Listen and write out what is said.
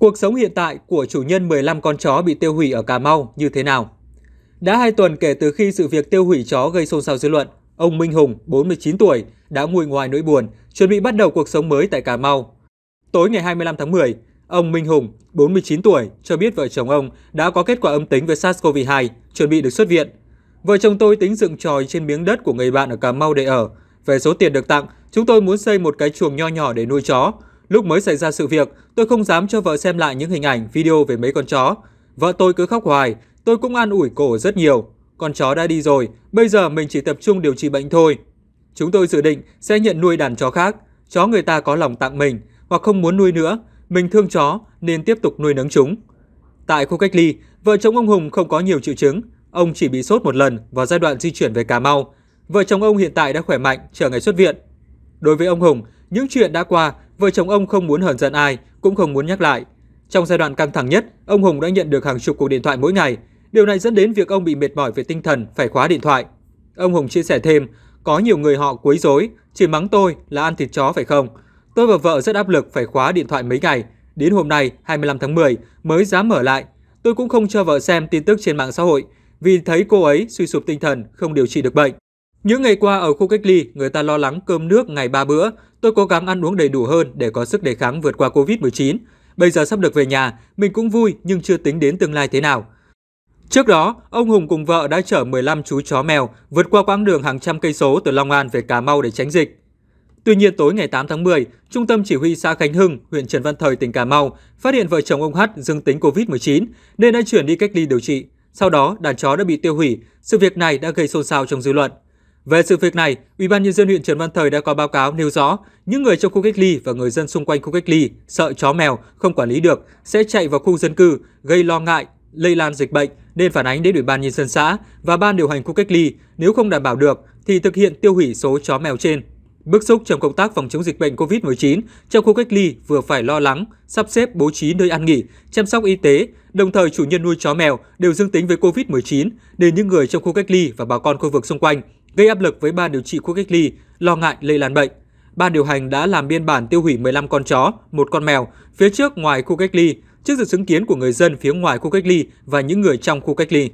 Cuộc sống hiện tại của chủ nhân 15 con chó bị tiêu hủy ở Cà Mau như thế nào? Đã hai tuần kể từ khi sự việc tiêu hủy chó gây xôn xao dư luận, ông Minh Hùng, 49 tuổi, đã nguôi ngoài nỗi buồn, chuẩn bị bắt đầu cuộc sống mới tại Cà Mau. Tối ngày 25 tháng 10, ông Minh Hùng, 49 tuổi, cho biết vợ chồng ông đã có kết quả âm tính với SARS-CoV-2, chuẩn bị được xuất viện. Vợ chồng tôi tính dựng tròi trên miếng đất của người bạn ở Cà Mau để ở. Về số tiền được tặng, chúng tôi muốn xây một cái chuồng nho nhỏ để nuôi chó, Lúc mới xảy ra sự việc, tôi không dám cho vợ xem lại những hình ảnh, video về mấy con chó. Vợ tôi cứ khóc hoài, tôi cũng an ủi cổ rất nhiều. Con chó đã đi rồi, bây giờ mình chỉ tập trung điều trị bệnh thôi. Chúng tôi dự định sẽ nhận nuôi đàn chó khác. Chó người ta có lòng tặng mình hoặc không muốn nuôi nữa. Mình thương chó nên tiếp tục nuôi nấng chúng. Tại khu cách ly, vợ chồng ông Hùng không có nhiều triệu chứng. Ông chỉ bị sốt một lần vào giai đoạn di chuyển về Cà Mau. Vợ chồng ông hiện tại đã khỏe mạnh, chờ ngày xuất viện. Đối với ông Hùng, những chuyện đã qua, vợ chồng ông không muốn hờn giận ai, cũng không muốn nhắc lại. Trong giai đoạn căng thẳng nhất, ông Hùng đã nhận được hàng chục cuộc điện thoại mỗi ngày. Điều này dẫn đến việc ông bị mệt mỏi về tinh thần, phải khóa điện thoại. Ông Hùng chia sẻ thêm, có nhiều người họ quấy rối, chỉ mắng tôi là ăn thịt chó phải không? Tôi và vợ rất áp lực phải khóa điện thoại mấy ngày. Đến hôm nay, 25 tháng 10, mới dám mở lại. Tôi cũng không cho vợ xem tin tức trên mạng xã hội, vì thấy cô ấy suy sụp tinh thần, không điều trị được bệnh. Những ngày qua ở khu cách ly, người ta lo lắng cơm nước ngày ba bữa. Tôi cố gắng ăn uống đầy đủ hơn để có sức đề kháng vượt qua Covid-19. Bây giờ sắp được về nhà, mình cũng vui nhưng chưa tính đến tương lai thế nào. Trước đó, ông Hùng cùng vợ đã chở 15 chú chó mèo vượt qua quãng đường hàng trăm cây số từ Long An về Cà Mau để tránh dịch. Tuy nhiên tối ngày 8 tháng 10, Trung tâm Chỉ huy xã Khánh Hưng, huyện Trần Văn Thời, tỉnh Cà Mau phát hiện vợ chồng ông H dương tính COVID-19 nên đã chuyển đi cách ly điều trị. Sau đó, đàn chó đã bị tiêu hủy. Sự việc này đã gây xôn xao trong dư luận. Về sự việc này, Ủy ban nhân dân huyện Trần Văn Thời đã có báo cáo nêu rõ, những người trong khu cách ly và người dân xung quanh khu cách ly sợ chó mèo không quản lý được sẽ chạy vào khu dân cư, gây lo ngại lây lan dịch bệnh nên phản ánh đến Ủy ban nhân dân xã và ban điều hành khu cách ly, nếu không đảm bảo được thì thực hiện tiêu hủy số chó mèo trên. Bức xúc trong công tác phòng chống dịch bệnh COVID-19 trong khu cách ly vừa phải lo lắng, sắp xếp bố trí nơi ăn nghỉ, chăm sóc y tế, đồng thời chủ nhân nuôi chó mèo đều dương tính với COVID-19 nên những người trong khu cách ly và bà con khu vực xung quanh gây áp lực với ban điều trị khu cách ly, lo ngại lây lan bệnh. Ban điều hành đã làm biên bản tiêu hủy 15 con chó, một con mèo phía trước ngoài khu cách ly, trước sự chứng kiến của người dân phía ngoài khu cách ly và những người trong khu cách ly.